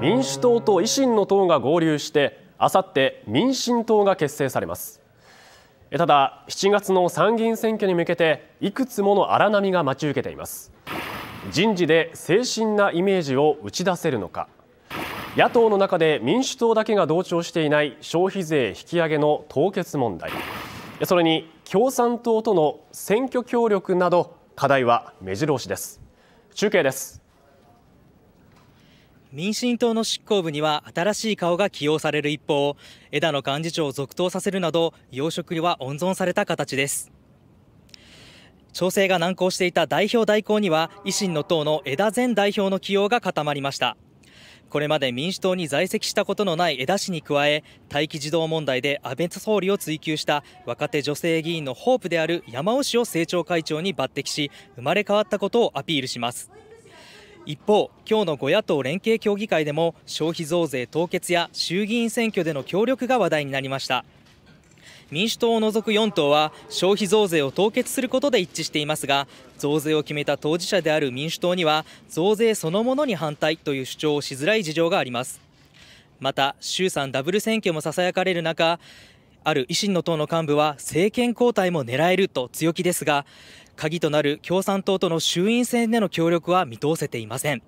民主党と維新の党が合流してあさって民進党が結成されますただ7月の参議院選挙に向けていくつもの荒波が待ち受けています人事で精神なイメージを打ち出せるのか野党の中で民主党だけが同調していない消費税引き上げの凍結問題それに共産党との選挙協力など課題は目白押しです中継です民進党の執行部には新しい顔が起用される一方、枝野幹事長を続投させるなど、要職は温存された形です。調整が難航していた代表代行には、維新の党の枝前代表の起用が固まりました。これまで民主党に在籍したことのない枝氏に加え、待機児童問題で安倍総理を追及した若手女性議員のホープである山尾氏を政調会長に抜擢し、生まれ変わったことをアピールします。一方、今日の5野党連携協議会でも消費増税凍結や衆議院選挙での協力が話題になりました民主党を除く4党は消費増税を凍結することで一致していますが増税を決めた当事者である民主党には増税そのものに反対という主張をしづらい事情がありますまた衆参ダブル選挙もささやかれる中ある維新の党の幹部は政権交代も狙えると強気ですが、鍵となる共産党との衆院選での協力は見通せていません。